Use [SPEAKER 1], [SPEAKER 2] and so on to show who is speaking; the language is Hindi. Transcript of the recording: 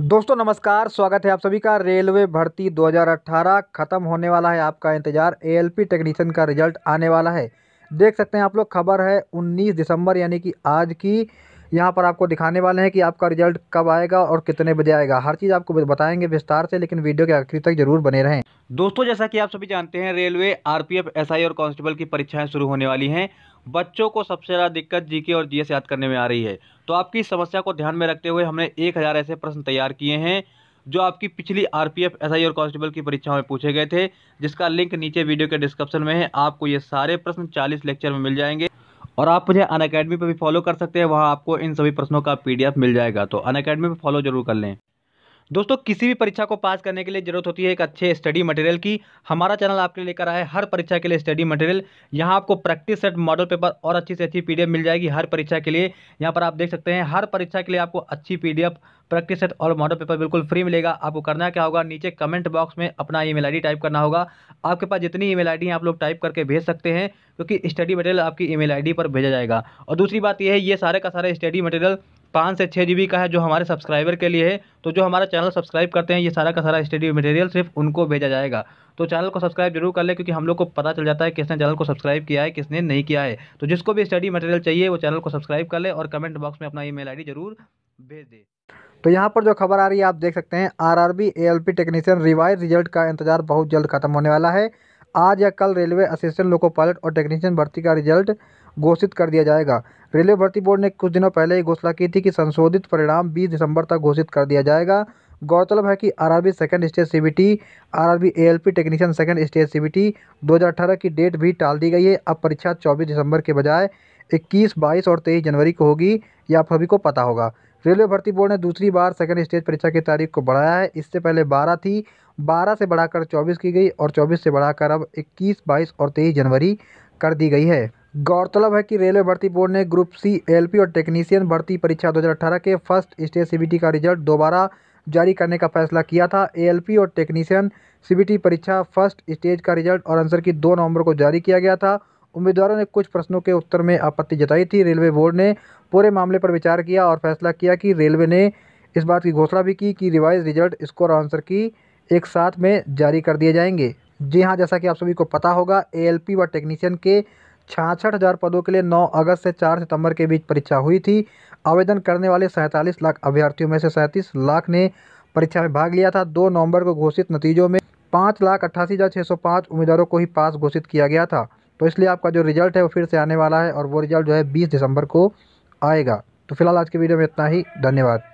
[SPEAKER 1] दोस्तों नमस्कार स्वागत है आप सभी का रेलवे भर्ती 2018 खत्म होने वाला है आपका इंतजार एएलपी टेक्नीशियन का रिजल्ट आने वाला है देख सकते हैं आप लोग खबर है 19 दिसंबर यानी कि आज की यहाँ पर आपको दिखाने वाले हैं कि आपका रिजल्ट कब आएगा और कितने बजे आएगा हर चीज़ आपको बताएंगे विस्तार से लेकिन वीडियो के आखिर तक जरूर बने रहें
[SPEAKER 2] दोस्तों जैसा कि आप सभी जानते हैं रेलवे आर पी और कॉन्स्टेबल की परीक्षाएं शुरू होने वाली हैं बच्चों को सबसे ज़्यादा दिक्कत जीके और जीएस याद करने में आ रही है तो आपकी समस्या को ध्यान में रखते हुए हमने एक हज़ार ऐसे प्रश्न तैयार किए हैं जो आपकी पिछली आरपीएफ एसआई और कांस्टेबल की परीक्षाओं में पूछे गए थे जिसका लिंक नीचे वीडियो के डिस्क्रिप्शन में है आपको ये सारे प्रश्न चालीस लेक्चर में मिल जाएंगे और आप मुझे अन अकेडमी पर भी फॉलो कर सकते हैं वहाँ आपको इन सभी प्रश्नों का पी मिल जाएगा तो अन अकेडमी पर फॉलो जरूर कर लें दोस्तों किसी भी परीक्षा को पास करने के लिए जरूरत होती है एक अच्छे स्टडी मटेरियल की हमारा चैनल आपके लिए लेकर आया है हर परीक्षा के लिए स्टडी मटेरियल यहाँ आपको प्रैक्टिस सेट मॉडल पेपर और अच्छी से अच्छी पीडीएफ मिल जाएगी हर परीक्षा के लिए यहाँ पर आप देख सकते हैं हर परीक्षा के लिए आपको अच्छी पीडीएफ प्रैक्टिस सेट और मॉडल पेपर बिल्कुल फ्री मिलेगा आपको करना क्या होगा नीचे कमेंट बॉक्स में अपना ईमेल आईडी टाइप करना होगा आपके पास जितनी ईमेल आईडी आप लोग टाइप करके भेज सकते हैं क्योंकि स्टडी मटेरियल आपकी ईमेल आईडी पर भेजा जाएगा और दूसरी बात यह है ये सारे का सारा स्टडी मटेरियल पाँच से छः जी का है जो हमारे सब्सक्राइबर के लिए है तो जो हमारा चैनल सब्सक्राइब करते हैं ये सारा का सारा स्टडी मटेरियल सिर्फ उनको भेजा जाएगा तो चैनल को सब्सक्राइब जरूर कर लें क्योंकि हम लोग को पता चल जाता है किसने चैनल को सब्सक्राइब किया है किसने नहीं किया है तो जिसको भी स्टडी मटेरियल चाहिए वो चैनल को सब्सक्राइब कर ले और कमेंट बॉक्स में अपना ई मेल जरूर भेज
[SPEAKER 1] दे तो यहाँ पर जो खबर आ रही है आप देख सकते हैं RRB ALP technician revise result का इंतजार बहुत जल्द खत्म होने वाला है आज या कल रेलवे असिस्टेंट लोको पायलट और टेक्नीशियन भर्ती का रिजल्ट घोषित कर दिया जाएगा रेलवे भर्ती बोर्ड ने कुछ दिनों पहले ही घोषणा की थी कि संशोधित परिणाम बीस दिसंबर तक घोषित कर दिया जाएगा गौरतलब है कि R R B second stage CBT L P technician second stage CBT अठारह की डेट भी टाल दी गई है अब परीक्षा 24 दिसंबर के बजाय 21, 22 और 23 जनवरी को होगी यह आप सभी को पता होगा रेलवे भर्ती बोर्ड ने दूसरी बार सेकेंड स्टेज परीक्षा की तारीख को बढ़ाया है इससे पहले बारह थी बारह से बढ़ाकर चौबीस की गई और चौबीस से बढ़ाकर अब इक्कीस बाईस और तेईस जनवरी कर दी गई है गौरतलब है कि रेलवे भर्ती बोर्ड ने ग्रुप सी एल और टेक्नीशियन भर्ती परीक्षा दो के फर्स्ट स्टेज सी का रिजल्ट दोबारा जारी करने का फैसला किया था ए और टेक्नीशियन सी परीक्षा फर्स्ट स्टेज का रिजल्ट और आंसर की दो नवंबर को जारी किया गया था उम्मीदवारों ने कुछ प्रश्नों के उत्तर में आपत्ति जताई थी रेलवे बोर्ड ने पूरे मामले पर विचार किया और फैसला किया कि रेलवे ने इस बात की घोषणा भी की कि रिवाइज रिजल्ट स्कोर आंसर की एक साथ में जारी कर दिए जाएंगे जी हाँ जैसा कि आप सभी को पता होगा ए व टेक्नीशियन के छाछठ हज़ार पदों के लिए 9 अगस्त से 4 सितंबर के बीच परीक्षा हुई थी आवेदन करने वाले सैंतालीस लाख अभ्यर्थियों में से सैंतीस लाख ने परीक्षा में भाग लिया था दो नवंबर को घोषित नतीजों में पाँच लाख अट्ठासी हज़ार छः सौ पाँच उम्मीदवारों को ही पास घोषित किया गया था तो इसलिए आपका जो रिजल्ट है वो फिर से आने वाला है और वो रिजल्ट जो है बीस दिसंबर को आएगा तो फिलहाल आज के वीडियो में इतना ही धन्यवाद